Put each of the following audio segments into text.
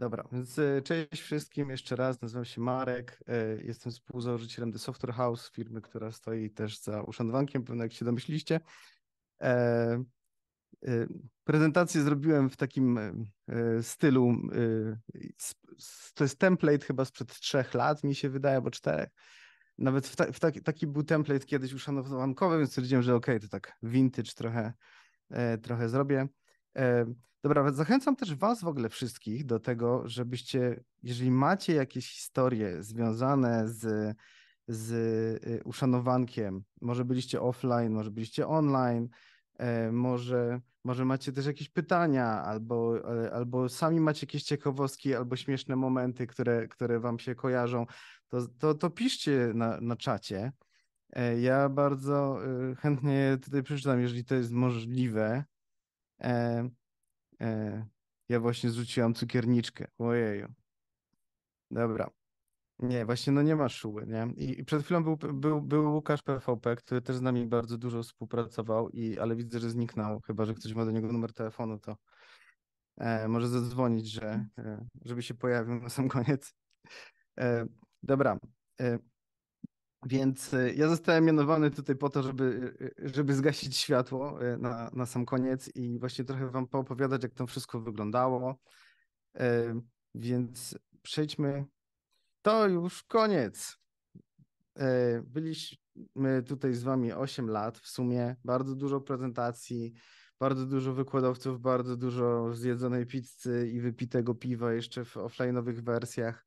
Dobra, więc e, cześć wszystkim jeszcze raz, nazywam się Marek, e, jestem współzałożycielem The Software House, firmy, która stoi też za uszanowankiem, pewnie jak się domyśliście. E, prezentację zrobiłem w takim stylu, to jest template chyba sprzed trzech lat, mi się wydaje, bo czterech. Nawet w ta, w taki, taki, był template kiedyś uszanowankowy, więc stwierdziłem, że okej, okay, to tak vintage trochę, trochę zrobię. Dobra, zachęcam też Was w ogóle wszystkich do tego, żebyście, jeżeli macie jakieś historie związane z, z y, uszanowankiem, może byliście offline, może byliście online, e, może, może macie też jakieś pytania, albo, e, albo sami macie jakieś ciekawostki, albo śmieszne momenty, które, które Wam się kojarzą, to, to, to piszcie na, na czacie. E, ja bardzo y, chętnie tutaj przeczytam, jeżeli to jest możliwe. E, ja właśnie zrzuciłam cukierniczkę. Ojeju. Dobra. Nie, właśnie no nie ma szuły, nie? I, i przed chwilą był, był, był Łukasz PVP, który też z nami bardzo dużo współpracował, i, ale widzę, że zniknął, chyba że ktoś ma do niego numer telefonu, to e, może zadzwonić, że, e, żeby się pojawił na sam koniec. E, dobra, e, więc e, ja zostałem mianowany tutaj po to, żeby, e, e, żeby zgasić światło na, na sam koniec i właśnie trochę wam poopowiadać, jak to wszystko wyglądało. Więc przejdźmy. To już koniec. Byliśmy tutaj z wami 8 lat w sumie, bardzo dużo prezentacji, bardzo dużo wykładowców, bardzo dużo zjedzonej pizzy i wypitego piwa jeszcze w offline'owych wersjach.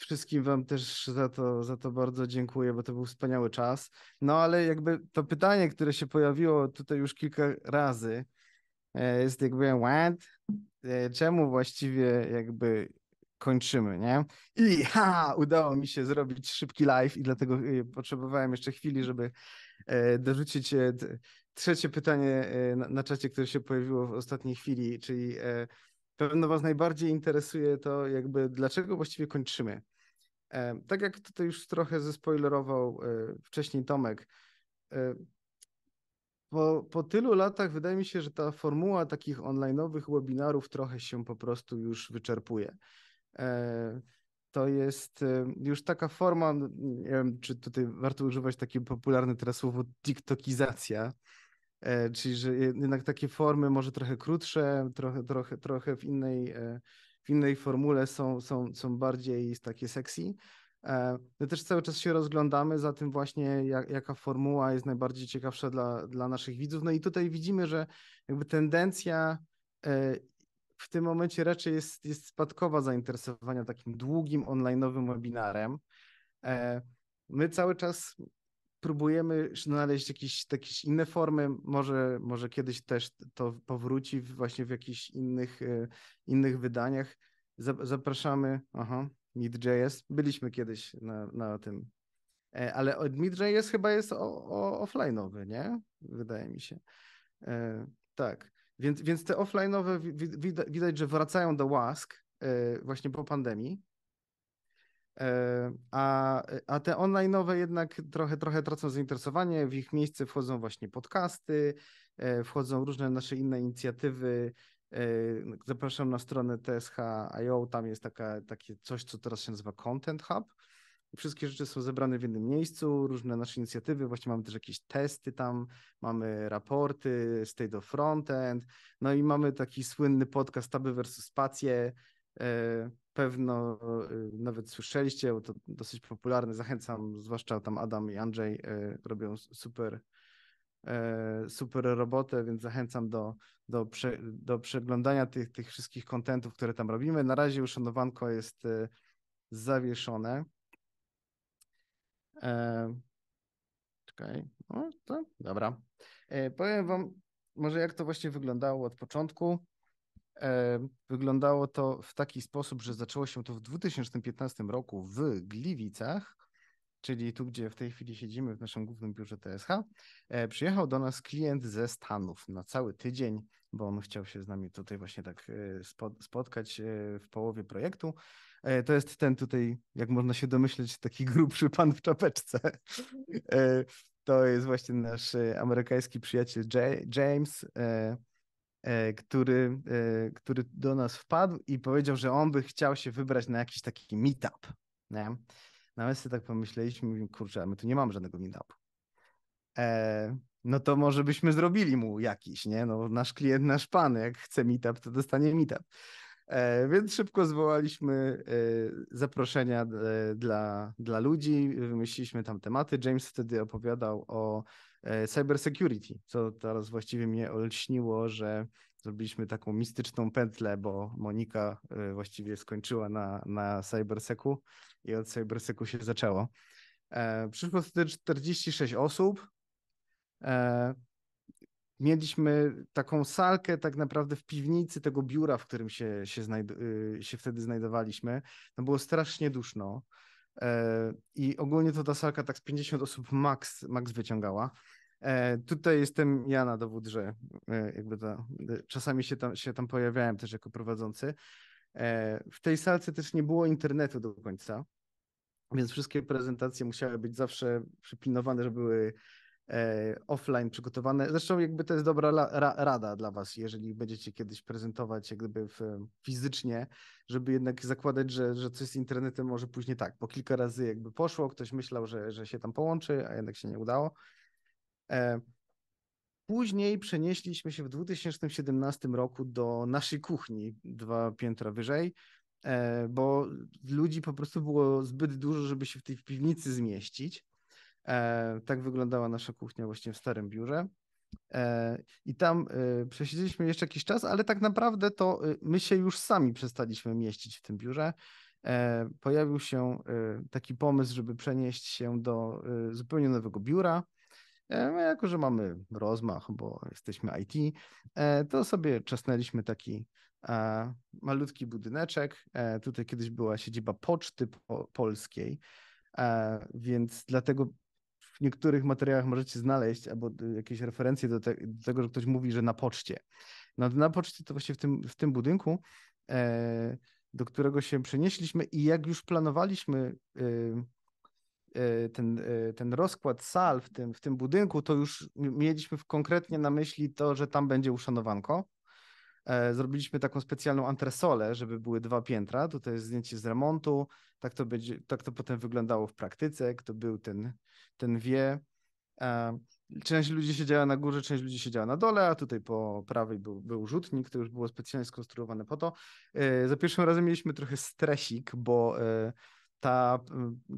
Wszystkim Wam też za to, za to bardzo dziękuję, bo to był wspaniały czas. No ale jakby to pytanie, które się pojawiło tutaj już kilka razy, e, jest jakby what? E, czemu właściwie jakby kończymy, nie? I ha, udało mi się zrobić szybki live i dlatego e, potrzebowałem jeszcze chwili, żeby dorzucić trzecie pytanie na czacie, które się pojawiło w ostatniej chwili, czyli pewno Was najbardziej interesuje to jakby dlaczego właściwie kończymy? E, tak jak tutaj już trochę zespoilerował e, wcześniej Tomek, e, po, po tylu latach wydaje mi się, że ta formuła takich online'owych webinarów trochę się po prostu już wyczerpuje. To jest już taka forma, nie wiem, czy tutaj warto używać takie popularne teraz słowo tiktokizacja, czyli że jednak takie formy może trochę krótsze, trochę, trochę, trochę w innej w innej formule są, są, są bardziej takie sexy. E, my też cały czas się rozglądamy za tym właśnie, jak, jaka formuła jest najbardziej ciekawsza dla, dla naszych widzów. No i tutaj widzimy, że jakby tendencja e, w tym momencie raczej jest, jest spadkowa zainteresowania takim długim online'owym webinarem. E, my cały czas próbujemy znaleźć jakieś, jakieś inne formy, może, może kiedyś też to powróci właśnie w jakichś innych, e, innych wydaniach. Zapraszamy, aha, Mid.js, byliśmy kiedyś na, na tym, e, ale Mid.js chyba jest o, o, offline'owy, nie? Wydaje mi się. E, tak, więc, więc te offline'owe widać, że wracają do łask właśnie po pandemii, E, a, a te online'owe jednak trochę, trochę tracą zainteresowanie, w ich miejsce wchodzą właśnie podcasty, e, wchodzą różne nasze inne inicjatywy. E, zapraszam na stronę tsh.io, tam jest taka, takie coś, co teraz się nazywa Content Hub. Wszystkie rzeczy są zebrane w jednym miejscu, różne nasze inicjatywy, właśnie mamy też jakieś testy tam, mamy raporty, state of frontend, no i mamy taki słynny podcast Taby versus Spacje, pewno y, nawet słyszeliście, bo to dosyć popularne, zachęcam, zwłaszcza tam Adam i Andrzej y, robią super, y, super robotę, więc zachęcam do, do, prze, do przeglądania tych, tych wszystkich kontentów, które tam robimy. Na razie uszanowanko jest zawieszone. E, czekaj, o, to, dobra. E, powiem wam może jak to właśnie wyglądało od początku. Wyglądało to w taki sposób, że zaczęło się to w 2015 roku w Gliwicach, czyli tu, gdzie w tej chwili siedzimy w naszym głównym biurze TSH. E, przyjechał do nas klient ze Stanów na cały tydzień, bo on chciał się z nami tutaj właśnie tak e, spotkać e, w połowie projektu. To jest ten tutaj, jak można się domyśleć, taki grubszy pan w czapeczce. Mhm. To jest właśnie nasz amerykański przyjaciel James E, który, e, który do nas wpadł i powiedział, że on by chciał się wybrać na jakiś taki meetup. Nie? Nawet no, sobie tak pomyśleliśmy, mówimy, kurczę, my tu nie mamy żadnego meetupu. E, no to może byśmy zrobili mu jakiś, nie? No, nasz klient, nasz pan, jak chce meetup, to dostanie meetup. E, więc szybko zwołaliśmy e, zaproszenia e, dla, dla ludzi, wymyśliliśmy tam tematy. James wtedy opowiadał o cybersecurity, co teraz właściwie mnie olśniło, że zrobiliśmy taką mistyczną pętlę, bo Monika właściwie skończyła na, na cyberseku i od cyberseku się zaczęło. Przyszło wtedy 46 osób mieliśmy taką salkę tak naprawdę w piwnicy tego biura, w którym się, się, y, się wtedy znajdowaliśmy. No było strasznie duszno. E, I ogólnie to ta salka tak z 50 osób max, max wyciągała. E, tutaj jestem ja na dowód, że e, jakby to, czasami się tam, się tam pojawiałem też jako prowadzący. W tej salce też nie było internetu do końca, więc wszystkie prezentacje musiały być zawsze przypilnowane, żeby były E, offline przygotowane. Zresztą jakby to jest dobra rada dla was, jeżeli będziecie kiedyś prezentować jak gdyby w, fizycznie, żeby jednak zakładać, że, że coś z internetem może później tak, bo kilka razy jakby poszło, ktoś myślał, że, że się tam połączy, a jednak się nie udało. E, później przenieśliśmy się w 2017 roku do naszej kuchni, dwa piętra wyżej, e, bo ludzi po prostu było zbyt dużo, żeby się w tej piwnicy zmieścić. E, tak wyglądała nasza kuchnia właśnie w starym biurze. E, I tam e, przesiedzieliśmy jeszcze jakiś czas, ale tak naprawdę to my się już sami przestaliśmy mieścić w tym biurze. Pojawił się taki pomysł, żeby przenieść się do zupełnie nowego biura. My no jako, że mamy rozmach, bo jesteśmy IT, to sobie czasnęliśmy taki malutki budyneczek. Tutaj kiedyś była siedziba Poczty Polskiej, więc dlatego w niektórych materiałach możecie znaleźć, albo jakieś referencje do, te, do tego, że ktoś mówi, że na poczcie. No, na poczcie to właśnie w tym, w tym budynku, e, do którego się przenieśliśmy i jak już planowaliśmy e, e, ten, e, ten rozkład sal w tym, w tym budynku, to już mieliśmy konkretnie na myśli to, że tam będzie uszanowanko. E, zrobiliśmy taką specjalną antresolę, żeby były dwa piętra. Tutaj jest zdjęcie z remontu. Tak to, będzie, tak to potem wyglądało w praktyce. Kto był, ten, ten wie. E, część ludzi siedziała na górze, część ludzi siedziała na dole, a tutaj po prawej był, był rzutnik, to już było specjalnie skonstruowane po to. E, za pierwszym razem mieliśmy trochę stresik, bo ta,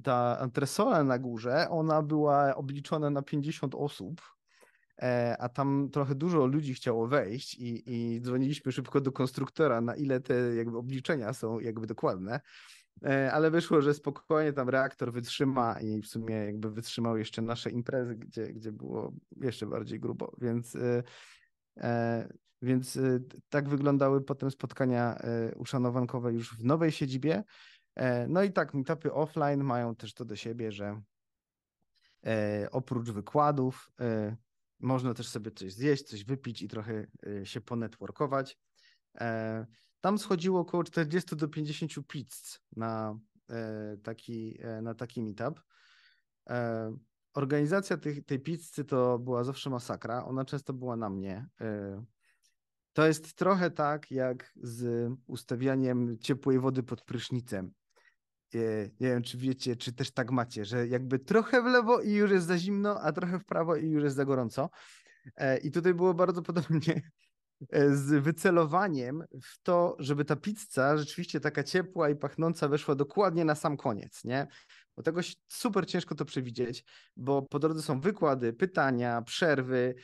ta antresola na górze, ona była obliczona na 50 osób, E, a tam trochę dużo ludzi chciało wejść i, i dzwoniliśmy szybko do konstruktora, na ile te jakby obliczenia są jakby dokładne e, ale wyszło, że spokojnie tam reaktor wytrzyma i w sumie jakby wytrzymał jeszcze nasze imprezy, gdzie, gdzie było jeszcze bardziej grubo, więc, e, więc tak wyglądały potem spotkania uszanowankowe już w nowej siedzibie. No i tak, meetupy offline mają też to do siebie, że oprócz wykładów można też sobie coś zjeść, coś wypić i trochę y, się ponetworkować. E, tam schodziło około 40 do 50 pizz na e, taki, e, na taki meetup. Organizacja tej, tej pizzy to była zawsze masakra. Ona często była na mnie. To jest trochę tak, jak z ustawianiem ciepłej wody pod prysznicem. E, nie wiem, czy wiecie, czy też tak macie, że jakby trochę w lewo i już jest za zimno, a trochę w prawo i już jest za gorąco. E, I tutaj było bardzo podobnie e, z wycelowaniem w to, żeby ta pizza rzeczywiście taka ciepła i pachnąca weszła dokładnie na sam koniec, nie? Bo tego super ciężko to przewidzieć, bo po drodze są wykłady, pytania, przerwy,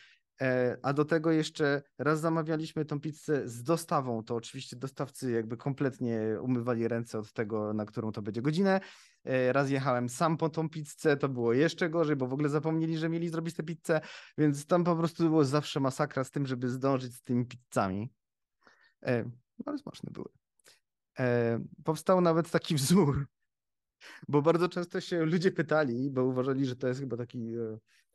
E, a do tego jeszcze raz zamawialiśmy tą pizzę z dostawą, to oczywiście dostawcy jakby kompletnie umywali ręce od tego, na którą to będzie godzinę. E, raz jechałem sam po tą pizzę, to było jeszcze gorzej, bo w ogóle zapomnieli, że mieli zrobić tę pizzę, więc tam po prostu było zawsze masakra z tym, żeby zdążyć z tymi pizzami. E, no ale smaczne były. Powstał nawet taki wzór, bo bardzo często się ludzie pytali, bo uważali, że to jest chyba taki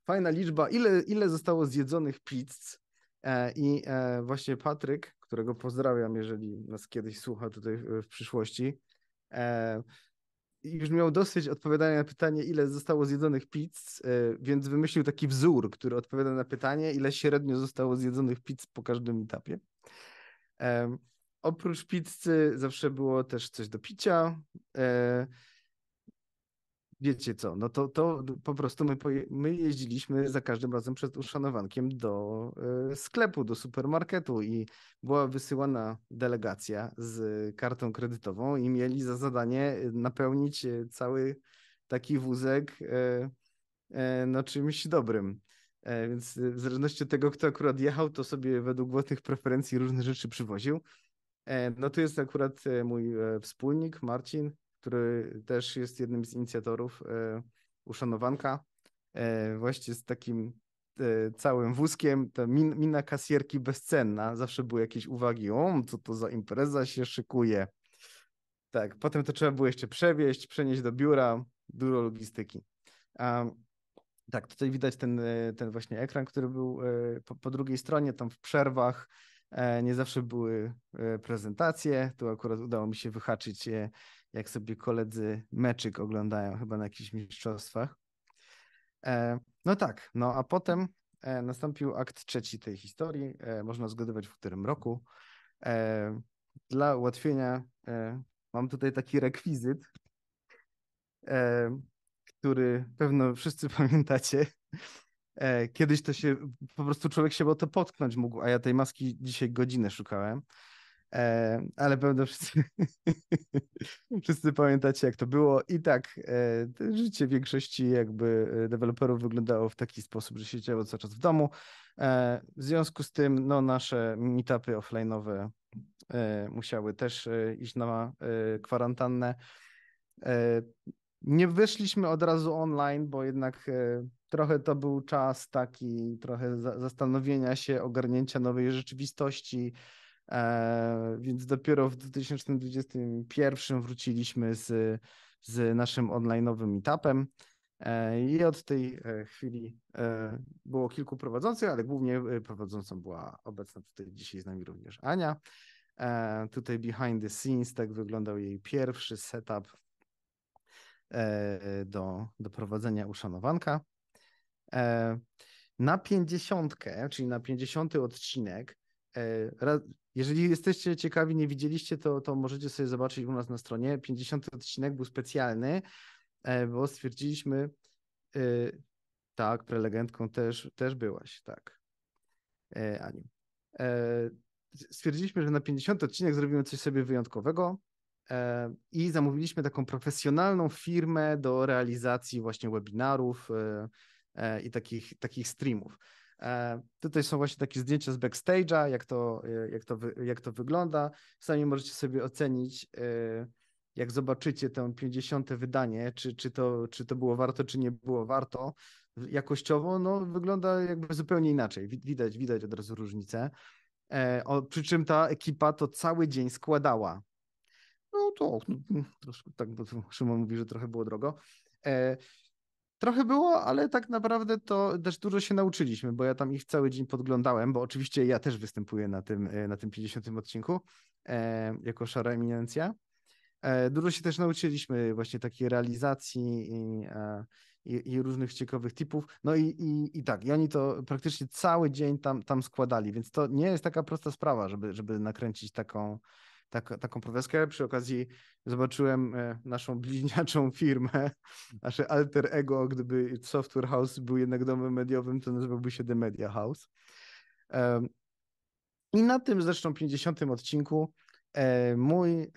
fajna liczba, ile, ile zostało zjedzonych pizz. E, I e, właśnie Patryk, którego pozdrawiam, jeżeli nas kiedyś słucha tutaj w przyszłości, e, już miał dosyć odpowiadania na pytanie, ile zostało zjedzonych pizz, więc wymyślił taki wzór, który odpowiada na pytanie, ile średnio zostało zjedzonych pizz po każdym etapie. Oprócz pizzy zawsze było też coś do picia wiecie co, no to, to po prostu my, my jeździliśmy za każdym razem przed uszanowankiem do e, sklepu, do supermarketu i była wysyłana delegacja z kartą kredytową i mieli za zadanie e, napełnić e, cały taki wózek no, czymś dobrym. Więc w zależności od tego, kto akurat jechał, to sobie według własnych preferencji różne rzeczy przywoził. No tu jest akurat mój wspólnik Marcin, który też jest jednym z inicjatorów e, uszanowanka, e, właśnie z takim e, całym wózkiem, ta mina kasierki bezcenna, zawsze były jakieś uwagi, o, co to za impreza się szykuje. Tak, potem to trzeba było jeszcze przewieźć, przenieść do biura, dużo logistyki. A, tak, tutaj widać ten, ten właśnie ekran, który był po, po drugiej stronie, tam w przerwach E, nie zawsze były e, prezentacje. Tu akurat udało mi się wyhaczyć, je, jak sobie koledzy meczyk oglądają, chyba na jakichś mistrzostwach. E, no tak, no a potem nastąpił akt trzeci tej historii. Można zgadywać w którym roku. Dla ułatwienia mam tutaj taki rekwizyt, który pewno wszyscy pamiętacie. E, kiedyś to się, po prostu człowiek się o to potknąć mógł, a ja tej maski dzisiaj godzinę szukałem. E, ale pewnie wszyscy, wszyscy pamiętacie, jak to było. I tak, e, życie większości jakby deweloperów wyglądało w taki sposób, że siedziało cały czas w domu. W związku z tym no, nasze meetupy offline'owe musiały też iść na kwarantannę. Nie wyszliśmy od razu online, bo jednak trochę to był czas taki, trochę zastanowienia się, ogarnięcia nowej rzeczywistości. E, więc dopiero w 2021 wróciliśmy z, z naszym nowym etapem e, I od tej e, chwili było kilku prowadzących, ale głównie prowadzącą była obecna tutaj dzisiaj z nami również Ania. Tutaj behind the scenes, tak wyglądał jej pierwszy setup do, do prowadzenia uszanowanka. E, na pięćdziesiątkę, czyli na pięćdziesiąty odcinek, e, jeżeli jesteście ciekawi, nie widzieliście, to, to możecie sobie zobaczyć u nas na stronie. Pięćdziesiąty odcinek był specjalny, e, bo stwierdziliśmy, tak, prelegentką też, też byłaś, tak, Aniu. Stwierdziliśmy, że na 50 odcinek zrobimy coś sobie wyjątkowego i zamówiliśmy taką profesjonalną firmę do realizacji właśnie webinarów, E, i takich, takich streamów. E, tutaj są właśnie takie zdjęcia z backstage'a, jak to, e, jak, to, jak to wygląda. Sami możecie sobie ocenić, jak zobaczycie to 50. wydanie, czy, czy, to, czy to było warto, czy nie było warto. Jakościowo no, wygląda jakby zupełnie inaczej. Widać, widać od razu różnicę. O, przy czym ta ekipa to cały dzień składała. No to no, troszkę tak, bo Szymon mówi, że trochę było drogo. Trochę było, ale tak naprawdę to też dużo się nauczyliśmy, bo ja tam ich cały dzień podglądałem, bo oczywiście ja też występuję na tym, e, na tym 50. odcinku e, jako szara eminencja. E, dużo się też nauczyliśmy właśnie takiej realizacji i, e, i, i różnych ciekawych typów. No i, i, i tak, i oni to praktycznie cały dzień tam, tam składali, więc to nie jest taka prosta sprawa, żeby, żeby nakręcić taką, tak, taką protestkę. Przy okazji zobaczyłem e, naszą bliźniaczą firmę, nasze alter ego, gdyby Software House był jednak domem mediowym, to nazywałby się The Media House. I na tym zresztą 50. odcinku e, mój e,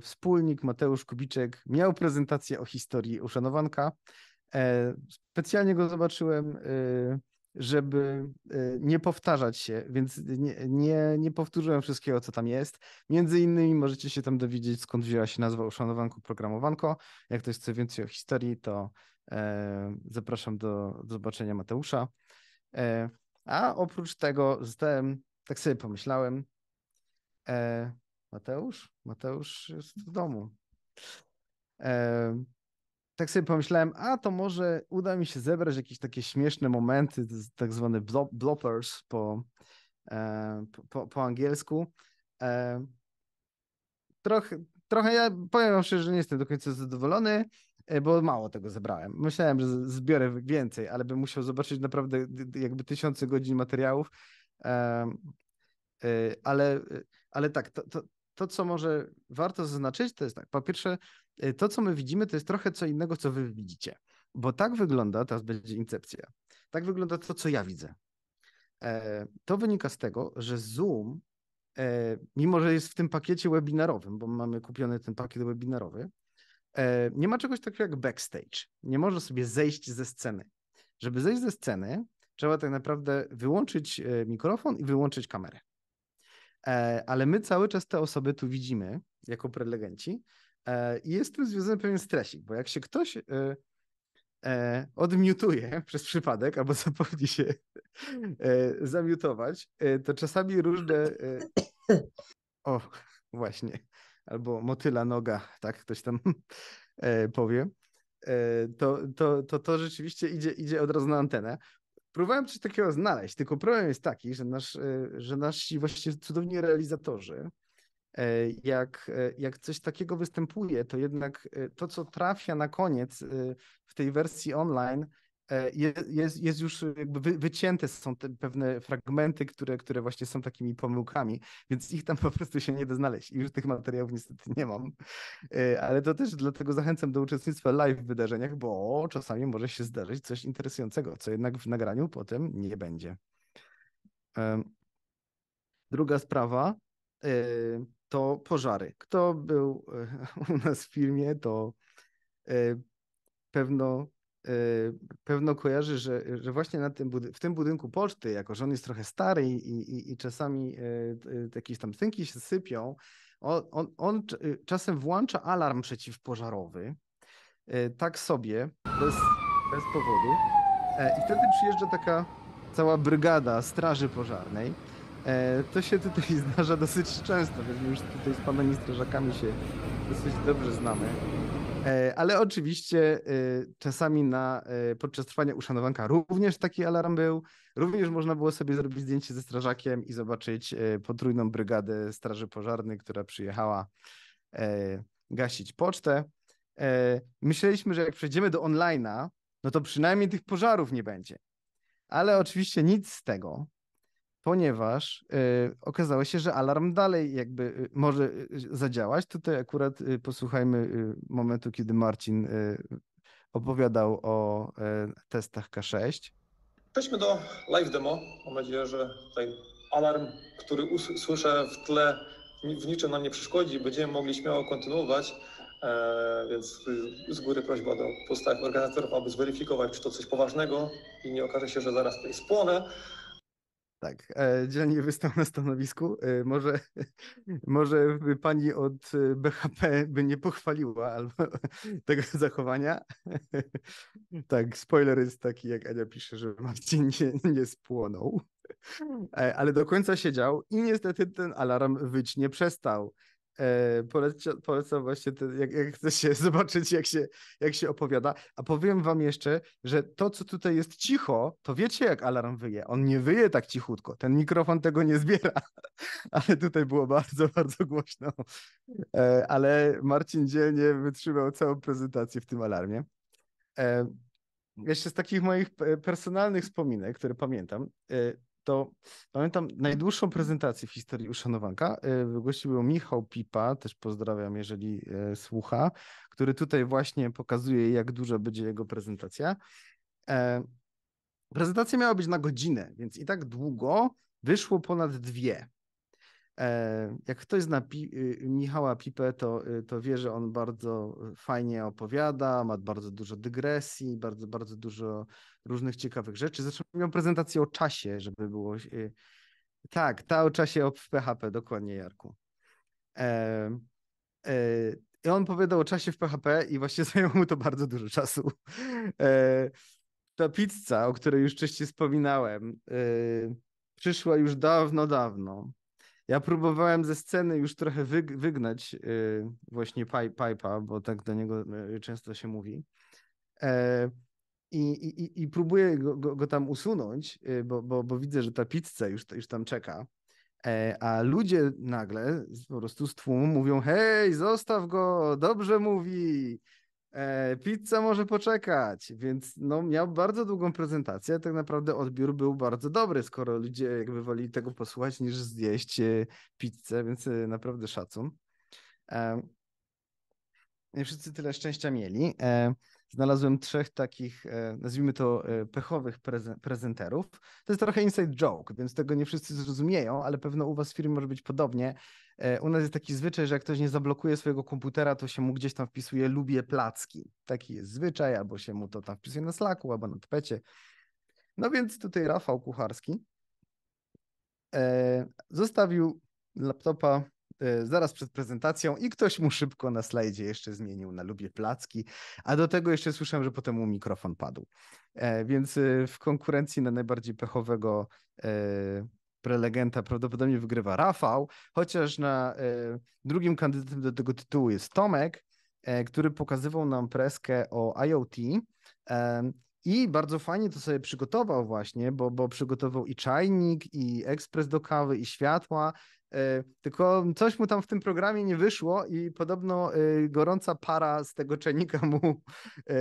wspólnik Mateusz Kubiczek miał prezentację o historii uszanowanka. Specjalnie go zobaczyłem żeby y, nie powtarzać się, więc nie, nie, nie powtórzyłem wszystkiego, co tam jest. Między innymi możecie się tam dowiedzieć, skąd wzięła się nazwa Uszanowanku Programowanko. Jak ktoś chce więcej o historii, to e, zapraszam do, do zobaczenia Mateusza. E, a oprócz tego zostałem, tak sobie pomyślałem, e, Mateusz? Mateusz jest w domu. E, tak sobie pomyślałem, a to może uda mi się zebrać jakieś takie śmieszne momenty, tak zwane bloppers e, po, po, po angielsku. E, trochę, trochę ja powiem wam szczerze, że nie jestem do końca zadowolony, e, bo mało tego zebrałem. Myślałem, że zbiorę więcej, ale bym musiał zobaczyć naprawdę jakby tysiące godzin materiałów. Ale, ale tak, to, to, to, co może warto zaznaczyć, to jest tak. Po pierwsze, y, to, co my widzimy, to jest trochę co innego, co wy widzicie. Bo tak wygląda, teraz będzie incepcja, tak wygląda to, co ja widzę. E, to wynika z tego, że Zoom, e, mimo że jest w tym pakiecie webinarowym, bo mamy kupiony ten pakiet webinarowy, e, nie ma czegoś takiego jak backstage. Nie można sobie zejść ze sceny. Żeby zejść ze sceny, trzeba tak naprawdę wyłączyć mikrofon i wyłączyć kamerę. E, ale my cały czas te osoby tu widzimy jako prelegenci e, i jest tu związany pewien stresik, bo jak się ktoś e, odmiutuje przez przypadek albo zapomni się zamiutować, to czasami różne... O, właśnie. Albo motyla noga, tak ktoś tam powie to, to, to, to rzeczywiście idzie, idzie od razu na antenę próbowałem coś takiego znaleźć, tylko problem jest taki, że, nasz, e, że nasi właśnie cudowni realizatorzy, e, jak, e, jak coś takiego występuje, to jednak to, co trafia na koniec w tej wersji online, E, jest, jest już e, jakby wycięte są te pewne fragmenty, które, które właśnie są takimi pomyłkami, więc ich tam po prostu się nie da znaleźć i już tych materiałów niestety nie mam, e, ale to też dlatego zachęcam do uczestnictwa live w wydarzeniach, bo czasami może się zdarzyć coś interesującego, co jednak w nagraniu potem nie będzie. Druga sprawa to pożary. Kto był u nas w filmie, to pewno Y, pewno kojarzy, że, że właśnie na tym w tym budynku poczty, jako że on jest trochę stary i, i, i czasami y, jakieś tam synki się sypią, on, on, on y, czasem włącza alarm przeciwpożarowy, tak sobie, bez, bez powodu. E, I wtedy przyjeżdża taka cała brygada straży pożarnej. E, to się tutaj zdarza dosyć często, więc my już tutaj z panami strażakami się dosyć dobrze znamy. E, ale oczywiście e, czasami na, e, podczas trwania uszanowanka również taki alarm był. Również można było sobie zrobić zdjęcie ze strażakiem i zobaczyć potrójną brygadę Straży Pożarnej, która przyjechała gasić pocztę. Myśleliśmy, że jak przejdziemy do online'a, no to przynajmniej tych pożarów nie będzie. Ale oczywiście nic z tego, ponieważ y, okazało się, że alarm dalej jakby y, może y, zadziałać. Tutaj akurat y, posłuchajmy momentu, kiedy Marcin opowiadał o e, testach K6. Przejdźmy do live demo. Mam nadzieję, że tutaj alarm, który usłyszę w tle, w niczym nam nie przeszkodzi. Będziemy mogli śmiało kontynuować. E, więc z góry prośba do pozostałych organizatorów, aby zweryfikować, czy to coś poważnego i nie okaże się, że zaraz tutaj spłonę. Tak, e, dzielnie wystał na stanowisku. E, może, może pani od e, BHP by nie pochwaliła albo tego zachowania. Tak, spoiler jest taki, jak Ania pisze, że Marcin nie, nie spłonął, hmm. ale do końca siedział i niestety ten alarm wyć nie przestał. E, polecam, polecam właśnie, ten, jak, jak chcecie zobaczyć, jak się, jak się opowiada. A powiem wam jeszcze, że to, co tutaj jest cicho, to wiecie, jak alarm wyje. On nie wyje tak cichutko. Ten mikrofon tego nie zbiera. Ale tutaj było bardzo, bardzo głośno. E, ale Marcin dzielnie wytrzymał całą prezentację w tym alarmie. E, jeszcze z takich moich personalnych wspominek, które pamiętam, e, to pamiętam najdłuższą prezentację w historii uszanowanka y, wygłosił Michał Pipa, też pozdrawiam, jeżeli y, słucha, który tutaj właśnie pokazuje, jak duża będzie jego prezentacja. E, prezentacja miała być na godzinę, więc i tak długo wyszło ponad dwie. E, jak ktoś zna Pi y, Michała Pipę, to, y, to wie, że on bardzo y, fajnie opowiada, ma bardzo dużo dygresji, bardzo, bardzo dużo różnych ciekawych rzeczy. Zresztą miał prezentację o czasie, żeby było. Tak, ta o czasie w PHP, dokładnie, Jarku. E, e, I on powiedział o czasie w PHP i właśnie zajęło mu to bardzo dużo czasu. E, ta pizza, o której już wcześniej wspominałem, przyszła już dawno, dawno ja próbowałem ze sceny już trochę wyg wygnać yy, właśnie Pipe'a, bo tak do niego y, często się mówi. E, i, i, I próbuję go, go, go tam usunąć, yy, bo, bo, bo widzę, że ta pizza już, już tam czeka. E, a ludzie nagle po prostu z tłumu mówią: Hej, zostaw go, dobrze mówi, E, pizza może poczekać, więc no, miał bardzo długą prezentację. Tak naprawdę odbiór był bardzo dobry, skoro ludzie jakby woli tego posłuchać niż zjeść e, pizzę, więc e, naprawdę szacun. Nie wszyscy tyle szczęścia mieli znalazłem trzech takich, e, nazwijmy to, e, pechowych prezenterów. To jest trochę inside joke, więc tego nie wszyscy zrozumieją, ale pewno u was w firmie może być podobnie. E, u nas jest taki zwyczaj, że jak ktoś nie zablokuje swojego komputera, to się mu gdzieś tam wpisuje lubię placki. Taki jest zwyczaj, albo się mu to tam wpisuje na slaku, albo na tapecie. No więc tutaj Rafał Kucharski zostawił laptopa Y, zaraz przed prezentacją i ktoś mu szybko na slajdzie jeszcze zmienił na lubię placki, a do tego jeszcze słyszałem, że potem mu mikrofon padł. E, więc y, w konkurencji na najbardziej pechowego e, prelegenta prawdopodobnie wygrywa Rafał, chociaż na e, drugim kandydatem do tego tytułu jest Tomek, który pokazywał nam preskę o IoT. I bardzo fajnie to sobie przygotował właśnie, bo, bo przygotował i czajnik, i ekspres do kawy, i światła, E, tylko coś mu tam w tym programie nie wyszło i podobno e, gorąca para z tego czajnika mu, e,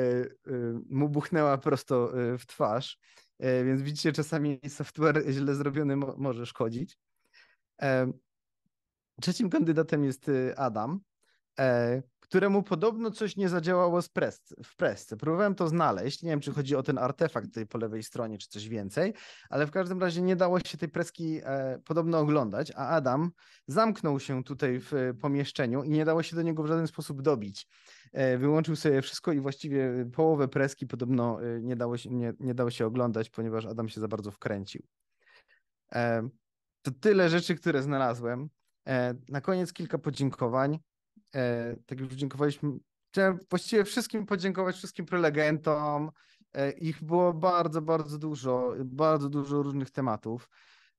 mu buchnęła prosto w twarz. Więc widzicie, czasami software źle zrobiony może szkodzić. Trzecim kandydatem jest Adam któremu podobno coś nie zadziałało pres w presce. Próbowałem to znaleźć. Nie wiem, czy chodzi o ten artefakt tutaj po lewej stronie, czy coś więcej, ale w każdym razie nie dało się tej preski e, podobno oglądać, a Adam zamknął się tutaj w e, pomieszczeniu i nie dało się do niego w żaden sposób dobić. E, wyłączył sobie wszystko i właściwie połowę preski podobno e, nie dało, się, nie, nie dało się oglądać, ponieważ Adam się za bardzo wkręcił. E, to tyle rzeczy, które znalazłem. E, na koniec kilka podziękowań e, tak już dziękowaliśmy, chciałem właściwie wszystkim podziękować, wszystkim prelegentom. E, ich było bardzo, bardzo dużo, bardzo dużo różnych tematów.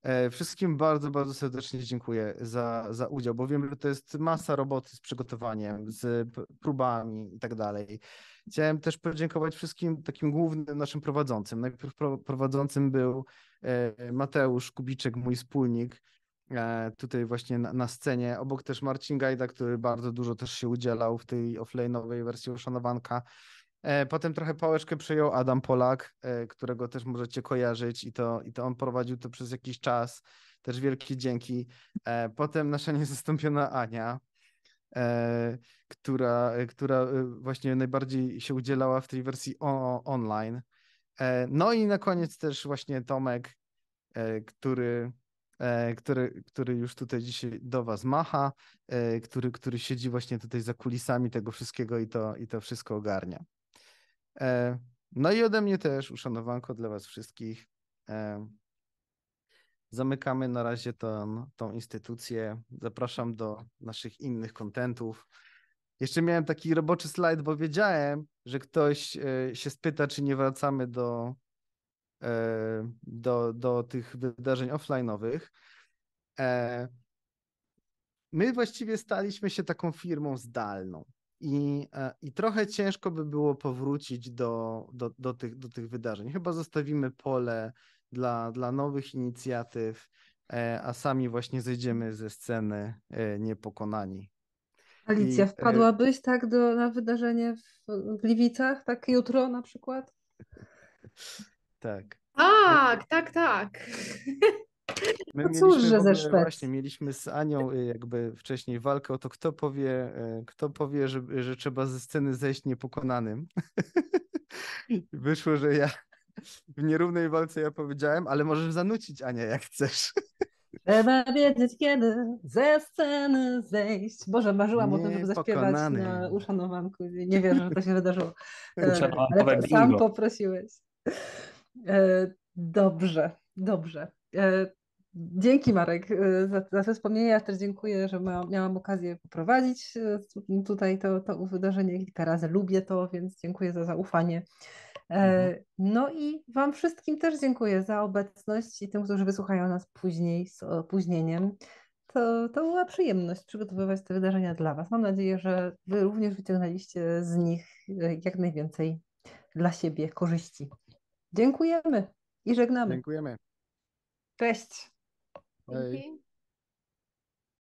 E, wszystkim bardzo, bardzo serdecznie dziękuję za, za udział, bo wiem, że to jest masa roboty z przygotowaniem, z próbami i tak dalej. Chciałem też podziękować wszystkim takim głównym naszym prowadzącym. Najpierw prowadzącym był e, Mateusz Kubiczek, mój wspólnik, E, tutaj właśnie na, na, scenie. Obok też Marcin Gajda, który bardzo dużo też się udzielał w tej offline'owej wersji Oszanowanka. E, potem trochę pałeczkę przejął Adam Polak, e, którego też możecie kojarzyć i to, i to on prowadził to przez jakiś czas. Też wielkie dzięki. Potem nasza niezastąpiona Ania, która, która właśnie najbardziej się udzielała w tej wersji online. No i na koniec też właśnie Tomek, który E, który, który już tutaj dzisiaj do Was macha, e, który, który siedzi właśnie tutaj za kulisami tego wszystkiego i to, i to wszystko ogarnia. E, no i ode mnie też uszanowanko dla Was wszystkich. Zamykamy na razie tą, tą instytucję. Zapraszam do naszych innych kontentów. Jeszcze miałem taki roboczy slajd, bo wiedziałem, że ktoś się spyta, czy nie wracamy do E, do, do tych wydarzeń offline'owych. E, my właściwie staliśmy się taką firmą zdalną. I, e, I trochę ciężko by było powrócić do, do, do, tych, do tych wydarzeń. Chyba zostawimy pole dla, dla nowych inicjatyw, a sami właśnie zejdziemy ze sceny niepokonani. Alicja, I... wpadłabyś tak do, na wydarzenie w Gliwicach, tak jutro na przykład? tak. Tak, tak, tak. My no cóż, mieliśmy, że ze szpec. Właśnie mieliśmy z Anią y, jakby wcześniej walkę o to, kto powie, y, kto powie że, że trzeba ze sceny zejść niepokonanym. Wyszło, że ja w nierównej walce ja powiedziałem, ale możesz zanucić Ania jak chcesz. Trzeba wiedzieć kiedy ze sceny zejść. Boże, marzyłam o tym, żeby zaśpiewać na uszanowanku. Nie wierzę, że to się wydarzyło. Ale sam poprosiłeś. E, dobrze, dobrze. E, dzięki Marek e, za, za te wspomnienia. Też dziękuję, że miałam okazję poprowadzić tutaj to, to wydarzenie kilka razy. Lubię to, więc dziękuję za zaufanie. Mhm. No i Wam wszystkim też dziękuję za obecność i tym, którzy wysłuchają nas później z opóźnieniem. To, to była przyjemność przygotowywać te wydarzenia dla Was. Mam nadzieję, że Wy również wyciągnęliście z nich jak najwięcej dla siebie korzyści. Dziękujemy i żegnamy. Dziękujemy. Cześć. Dzięki.